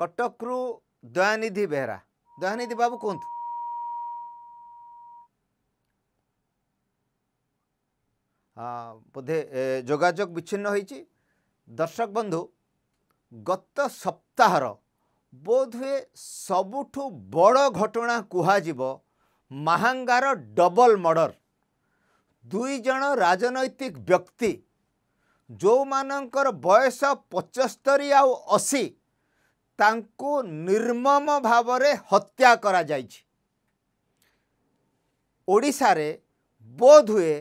କଟକରୁ ଦୟାନିଧି ବେହେରା ଦୟାନିଧି ବାବୁ କୁହନ୍ତୁ ବୋଧେ ଯୋଗାଯୋଗ ବିଚ୍ଛିନ୍ନ ହୋଇଛି ଦର୍ଶକ ବନ୍ଧୁ ଗତ ସପ୍ତାହର ବୋଧହୁଏ ସବୁଠୁ ବଡ଼ ଘଟଣା କୁହାଯିବ ମାହାଙ୍ଗାର ଡବଲ ମର୍ଡ଼ର ଦୁଇ ଜଣ ରାଜନୈତିକ ବ୍ୟକ୍ତି ଯେଉଁମାନଙ୍କର ବୟସ ପଞ୍ଚସ୍ତରୀ ଆଉ ଅଶୀ ତାଙ୍କୁ ନିର୍ମମ ଭାବରେ ହତ୍ୟା କରାଯାଇଛି ଓଡ଼ିଶାରେ ବୋଧହୁଏ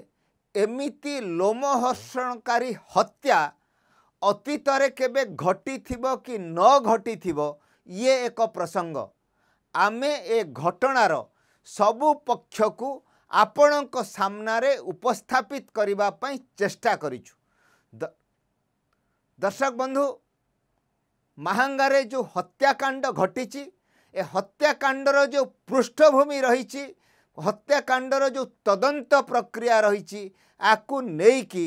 ଏମିତି ଲୋମହର୍ଷଣକାରୀ ହତ୍ୟା ଅତୀତରେ କେବେ ଘଟିଥିବ କି ନ ଘଟିଥିବ ଇଏ ଏକ ପ୍ରସଙ୍ଗ ଆମେ ଏ ଘଟଣାର ସବୁ ପକ୍ଷକୁ ଆପଣଙ୍କ ସାମ୍ନାରେ ଉପସ୍ଥାପିତ କରିବା ପାଇଁ ଚେଷ୍ଟା କରିଛୁ ଦର୍ଶକ ବନ୍ଧୁ ମାହାଙ୍ଗାରେ ଯେଉଁ ହତ୍ୟାକାଣ୍ଡ ଘଟିଛି ଏ ହତ୍ୟାକାଣ୍ଡର ଯେଉଁ ପୃଷ୍ଠଭୂମି ରହିଛି ହତ୍ୟାକାଣ୍ଡର ଯେଉଁ ତଦନ୍ତ ପ୍ରକ୍ରିୟା ରହିଛି ଆକୁ ନେଇକି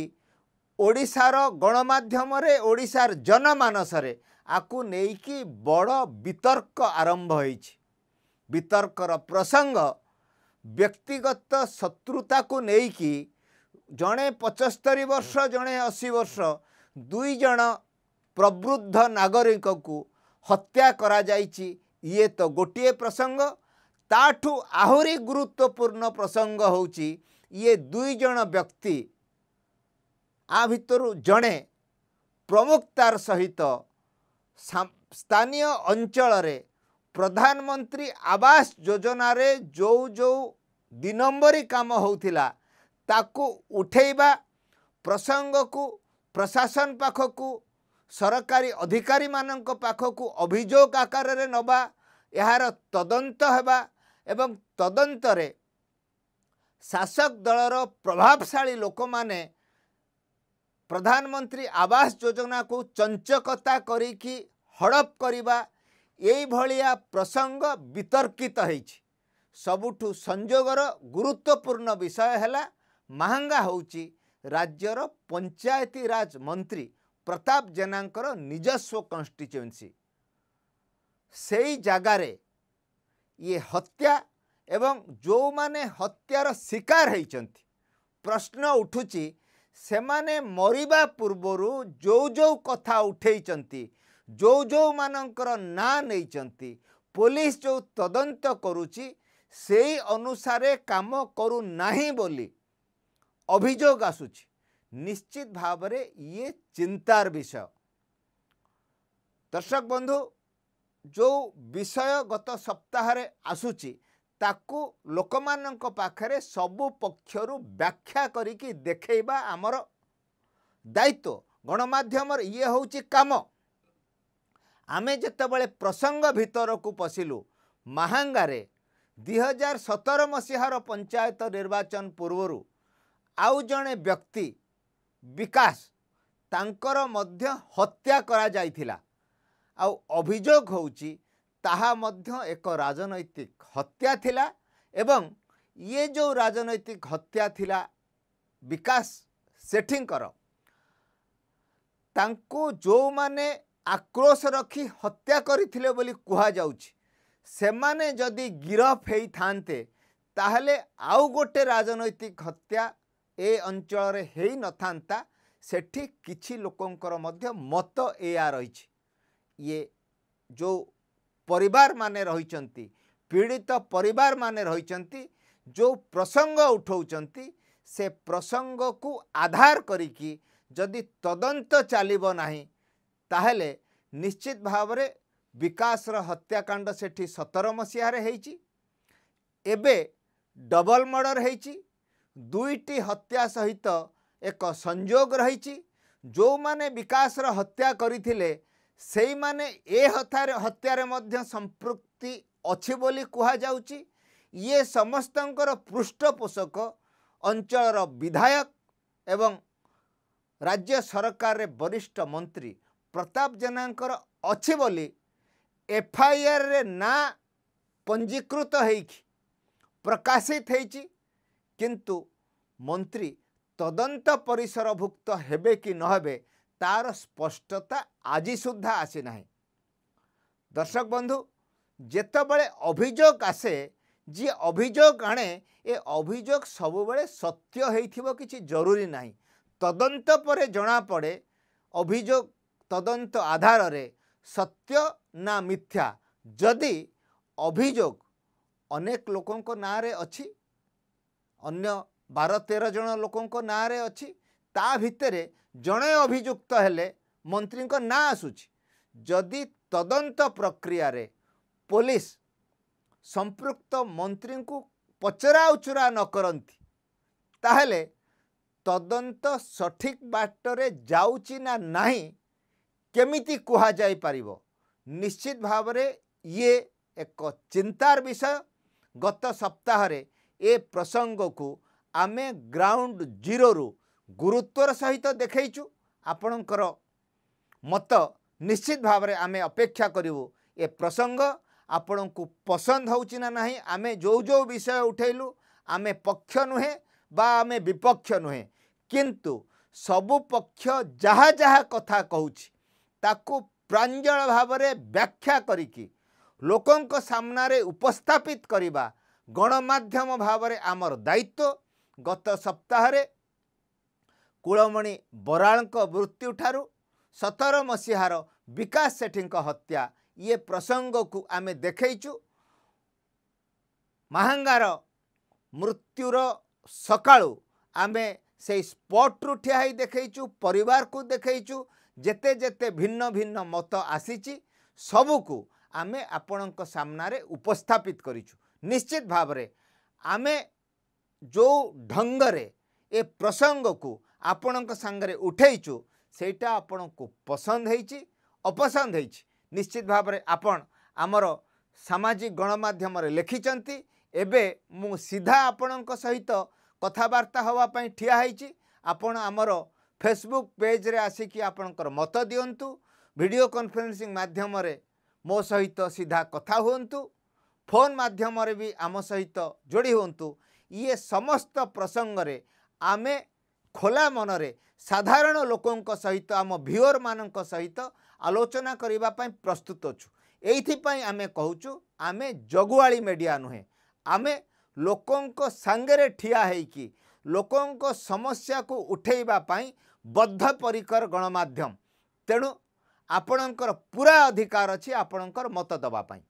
ଓଡ଼ିଶାର ଗଣମାଧ୍ୟମରେ ଓଡ଼ିଶାର ଜନମାନସରେ ଆକୁ ନେଇକି ବଡ଼ ବିତର୍କ ଆରମ୍ଭ ହୋଇଛି ବିତର୍କର ପ୍ରସଙ୍ଗ ବ୍ୟକ୍ତିଗତ ଶତ୍ରୁତାକୁ ନେଇକି ଜଣେ ପଞ୍ଚସ୍ତରୀ ବର୍ଷ ଜଣେ ଅଶୀ ବର୍ଷ ଦୁଇ ପ୍ରବୃଦ୍ଧ ନାଗରିକଙ୍କୁ ହତ୍ୟା କରାଯାଇଛି ଇଏ ତ ଗୋଟିଏ ପ୍ରସଙ୍ଗ ତାଠୁ ଆହୁରି ଗୁରୁତ୍ୱପୂର୍ଣ୍ଣ ପ୍ରସଙ୍ଗ ହେଉଛି ଇଏ ଦୁଇ ଜଣ ବ୍ୟକ୍ତି ଆ ଭିତରୁ ଜଣେ ପ୍ରମୁଖତାର ସହିତ ସ୍ଥାନୀୟ ଅଞ୍ଚଳରେ ପ୍ରଧାନମନ୍ତ୍ରୀ ଆବାସ ଯୋଜନାରେ ଯେଉଁ ଯେଉଁ ଦିନମ୍ବରୀ କାମ ହେଉଥିଲା ତାକୁ ଉଠେଇବା ପ୍ରସଙ୍ଗକୁ ପ୍ରଶାସନ ପାଖକୁ ସରକାରୀ ଅଧିକାରୀମାନଙ୍କ ପାଖକୁ ଅଭିଯୋଗ ଆକାରରେ ନେବା ଏହାର ତଦନ୍ତ ହେବା ଏବଂ ତଦନ୍ତରେ ଶାସକ ଦଳର ପ୍ରଭାବଶାଳୀ ଲୋକମାନେ ପ୍ରଧାନମନ୍ତ୍ରୀ ଆବାସ ଯୋଜନାକୁ ଚଞ୍ଚକତା କରିକି ହଡ଼ପ କରିବା ଏଇଭଳିଆ ପ୍ରସଙ୍ଗ ବିତର୍କିତ ହେଇଛି ସବୁଠୁ ସଂଯୋଗର ଗୁରୁତ୍ୱପୂର୍ଣ୍ଣ ବିଷୟ ହେଲା ମାହାଙ୍ଗା ହେଉଛି ରାଜ୍ୟର ପଞ୍ଚାୟତିରାଜ ମନ୍ତ୍ରୀ ପ୍ରତାପ ଜେନାଙ୍କର ନିଜସ୍ୱ କନଷ୍ଟିଚୁଏନ୍ସି ସେଇ ଜାଗାରେ ଇଏ ହତ୍ୟା ଏବଂ ଯେଉଁମାନେ ହତ୍ୟାର ଶିକାର ହୋଇଛନ୍ତି ପ୍ରଶ୍ନ ଉଠୁଛି ସେମାନେ ମରିବା ପୂର୍ବରୁ ଯେଉଁ ଯେଉଁ କଥା ଉଠାଇଛନ୍ତି ଯେଉଁ ଯେଉଁମାନଙ୍କର ନାଁ ନେଇଛନ୍ତି ପୋଲିସ ଯେଉଁ ତଦନ୍ତ କରୁଛି ସେଇ ଅନୁସାରେ କାମ କରୁନାହିଁ ବୋଲି ଅଭିଯୋଗ ଆସୁଛି ନିଶ୍ଚିତ ଭାବରେ ଇଏ ଚିନ୍ତାର ବିଷୟ ଦର୍ଶକ ବନ୍ଧୁ ଯେଉଁ ବିଷୟ ଗତ ସପ୍ତାହରେ ଆସୁଛି ତାକୁ ଲୋକମାନଙ୍କ ପାଖରେ ସବୁ ପକ୍ଷରୁ ବ୍ୟାଖ୍ୟା କରିକି ଦେଖେଇବା ଆମର ଦାୟିତ୍ୱ ଗଣମାଧ୍ୟମର ଇଏ ହେଉଛି କାମ ଆମେ ଯେତେବେଳେ ପ୍ରସଙ୍ଗ ଭିତରକୁ ପଶିଲୁ ମାହାଙ୍ଗାରେ ଦୁଇ ହଜାର ସତର ମସିହାର ପଞ୍ଚାୟତ ନିର୍ବାଚନ ପୂର୍ବରୁ ଆଉ ଜଣେ ବ୍ୟକ୍ତି ବିକାଶ ତାଙ୍କର ମଧ୍ୟ ହତ୍ୟା କରାଯାଇଥିଲା ଆଉ ଅଭିଯୋଗ ହେଉଛି ତାହା ମଧ୍ୟ ଏକ ରାଜନୈତିକ ହତ୍ୟା ଥିଲା ଏବଂ ଇଏ ଯେଉଁ ରାଜନୈତିକ ହତ୍ୟା ଥିଲା ବିକାଶ ସେଠୀଙ୍କର ତାଙ୍କୁ ଯେଉଁମାନେ ଆକ୍ରୋଶ ରଖି ହତ୍ୟା କରିଥିଲେ ବୋଲି କୁହାଯାଉଛି ସେମାନେ ଯଦି ଗିରଫ ହେଇଥାନ୍ତେ ତାହେଲେ ଆଉ ଗୋଟେ ରାଜନୈତିକ ହତ୍ୟା ଏ ଅଞ୍ଚଳରେ ହୋଇନଥାନ୍ତା ସେଠି କିଛି ଲୋକଙ୍କର ମଧ୍ୟ ମତ ଏଇଆ ରହିଛି ଇଏ ଯେଉଁ ପରିବାରମାନେ ରହିଛନ୍ତି ପୀଡ଼ିତ ପରିବାରମାନେ ରହିଛନ୍ତି ଯେଉଁ ପ୍ରସଙ୍ଗ ଉଠାଉଛନ୍ତି ସେ ପ୍ରସଙ୍ଗକୁ ଆଧାର କରିକି ଯଦି ତଦନ୍ତ ଚାଲିବ ନାହିଁ ତାହେଲେ ନିଶ୍ଚିତ ଭାବରେ ବିକାଶର ହତ୍ୟାକାଣ୍ଡ ସେଠି ସତର ମସିହାରେ ହେଇଛି ଏବେ ଡବଲ୍ ମର୍ଡ଼ର ହେଇଛି ଦୁଇଟି ହତ୍ୟା ସହିତ ଏକ ସଂଯୋଗ ରହିଛି ଯେଉଁମାନେ ବିକାଶର ହତ୍ୟା କରିଥିଲେ ସେଇମାନେ ଏ ହତ୍ୟାରେ ହତ୍ୟାରେ ମଧ୍ୟ ସମ୍ପୃକ୍ତି ଅଛି ବୋଲି କୁହାଯାଉଛି ଇଏ ସମସ୍ତଙ୍କର ପୃଷ୍ଠପୋଷକ ଅଞ୍ଚଳର ବିଧାୟକ ଏବଂ ରାଜ୍ୟ ସରକାରରେ ବରିଷ୍ଠ ମନ୍ତ୍ରୀ ପ୍ରତାପ ଜେନାଙ୍କର ଅଛି ବୋଲି ଏଫ୍ଆଇଆର୍ରେ ନାଁ ପଞ୍ଜୀକୃତ ହେଇକି ପ୍ରକାଶିତ ହେଇଛି କିନ୍ତୁ ମନ୍ତ୍ରୀ ତଦନ୍ତ ପରିସରଭୁକ୍ତ ହେବେ କି ନହେବେ ତା'ର ସ୍ପଷ୍ଟତା ଆଜି ସୁଦ୍ଧା ଆସିନାହିଁ ଦର୍ଶକ ବନ୍ଧୁ ଯେତେବେଳେ ଅଭିଯୋଗ ଆସେ ଯିଏ ଅଭିଯୋଗ ଆଣେ ଏ ଅଭିଯୋଗ ସବୁବେଳେ ସତ୍ୟ ହେଇଥିବ କିଛି ଜରୁରୀ ନାହିଁ ତଦନ୍ତ ପରେ ଜଣାପଡ଼େ ଅଭିଯୋଗ ତଦନ୍ତ ଆଧାରରେ ସତ୍ୟ ନା ମିଥ୍ୟା ଯଦି ଅଭିଯୋଗ ଅନେକ ଲୋକଙ୍କ ନାଁରେ ଅଛି ଅନ୍ୟ ବାର ତେର ଜଣ ଲୋକଙ୍କ ନାଁରେ ଅଛି ତା ଭିତରେ ଜଣେ ଅଭିଯୁକ୍ତ ହେଲେ ମନ୍ତ୍ରୀଙ୍କ ନାଁ ଆସୁଛି ଯଦି ତଦନ୍ତ ପ୍ରକ୍ରିୟାରେ ପୋଲିସ ସମ୍ପୃକ୍ତ ମନ୍ତ୍ରୀଙ୍କୁ ପଚରା ଉଚରା ନ କରନ୍ତି ତାହେଲେ ତଦନ୍ତ ସଠିକ୍ ବାଟରେ ଯାଉଛି ନା ନାହିଁ କେମିତି କୁହାଯାଇପାରିବ ନିଶ୍ଚିତ ଭାବରେ ଇଏ ଏକ ଚିନ୍ତାର ବିଷୟ ଗତ ସପ୍ତାହରେ ଏ ପ୍ରସଙ୍ଗକୁ ଆମେ ଗ୍ରାଉଣ୍ଡ ଜିରୋରୁ ଗୁରୁତ୍ୱର ସହିତ ଦେଖେଇଛୁ ଆପଣଙ୍କର ମତ ନିଶ୍ଚିତ ଭାବରେ ଆମେ ଅପେକ୍ଷା କରିବୁ ଏ ପ୍ରସଙ୍ଗ ଆପଣଙ୍କୁ ପସନ୍ଦ ହେଉଛି ନା ନାହିଁ ଆମେ ଯେଉଁ ଯେଉଁ ବିଷୟ ଉଠାଇଲୁ ଆମେ ପକ୍ଷ ନୁହେଁ ବା ଆମେ ବିପକ୍ଷ ନୁହେଁ କିନ୍ତୁ ସବୁ ପକ୍ଷ ଯାହା ଯାହା କଥା କହୁଛି ତାକୁ ପ୍ରାଞ୍ଜଳ ଭାବରେ ବ୍ୟାଖ୍ୟା କରିକି ଲୋକଙ୍କ ସାମ୍ନାରେ ଉପସ୍ଥାପିତ କରିବା ଗଣମାଧ୍ୟମ ଭାବରେ ଆମର ଦାୟିତ୍ୱ ଗତ ସପ୍ତାହରେ କୁଳମଣି ବରାଳଙ୍କ ମୃତ୍ୟୁ ଠାରୁ ସତର ମସିହାର ବିକାଶ ସେଠୀଙ୍କ ହତ୍ୟା ଇଏ ପ୍ରସଙ୍ଗକୁ ଆମେ ଦେଖେଇଛୁ ମାହାଙ୍ଗାର ମୃତ୍ୟୁର ସକାଳୁ ଆମେ ସେଇ ସ୍ପଟରୁ ଠିଆ ହେଇ ଦେଖେଇଛୁ ପରିବାରକୁ ଦେଖେଇଛୁ ଯେତେ ଯେତେ ଭିନ୍ନ ଭିନ୍ନ ମତ ଆସିଛି ସବୁକୁ ଆମେ ଆପଣଙ୍କ ସାମ୍ନାରେ ଉପସ୍ଥାପିତ କରିଛୁ ନିଶ୍ଚିତ ଭାବରେ ଆମେ ଯେଉଁ ଢଙ୍ଗରେ ଏ ପ୍ରସଙ୍ଗକୁ ଆପଣଙ୍କ ସାଙ୍ଗରେ ଉଠେଇଛୁ ସେଇଟା ଆପଣଙ୍କୁ ପସନ୍ଦ ହେଇଛି ଅପସନ୍ଦ ହେଇଛି ନିଶ୍ଚିତ ଭାବରେ ଆପଣ ଆମର ସାମାଜିକ ଗଣମାଧ୍ୟମରେ ଲେଖିଛନ୍ତି ଏବେ ମୁଁ ସିଧା ଆପଣଙ୍କ ସହିତ କଥାବାର୍ତ୍ତା ହେବା ପାଇଁ ଠିଆ ହେଇଛି ଆପଣ ଆମର ଫେସବୁକ୍ ପେଜ୍ରେ ଆସିକି ଆପଣଙ୍କର ମତ ଦିଅନ୍ତୁ ଭିଡ଼ିଓ କନଫରେନ୍ସିଂ ମାଧ୍ୟମରେ ମୋ ସହିତ ସିଧା କଥା ହୁଅନ୍ତୁ ଫୋନ୍ ମାଧ୍ୟମରେ ବି ଆମ ସହିତ ଯୋଡ଼ି ହୁଅନ୍ତୁ ଇଏ ସମସ୍ତ ପ୍ରସଙ୍ଗରେ ଆମେ ଖୋଲା ମନରେ ସାଧାରଣ ଲୋକଙ୍କ ସହିତ ଆମ ଭିୟରମାନଙ୍କ ସହିତ ଆଲୋଚନା କରିବା ପାଇଁ ପ୍ରସ୍ତୁତ ଅଛୁ ଏଇଥିପାଇଁ ଆମେ କହୁଛୁ ଆମେ ଜଗୁଆଳି ମିଡ଼ିଆ ନୁହେଁ ଆମେ ଲୋକଙ୍କ ସାଙ୍ଗରେ ଠିଆ ହେଇକି ଲୋକଙ୍କ ସମସ୍ୟାକୁ ଉଠାଇବା ପାଇଁ ବଦ୍ଧପରିକର ଗଣମାଧ୍ୟମ ତେଣୁ ଆପଣଙ୍କର ପୁରା ଅଧିକାର ଅଛି ଆପଣଙ୍କର ମତ ଦେବା ପାଇଁ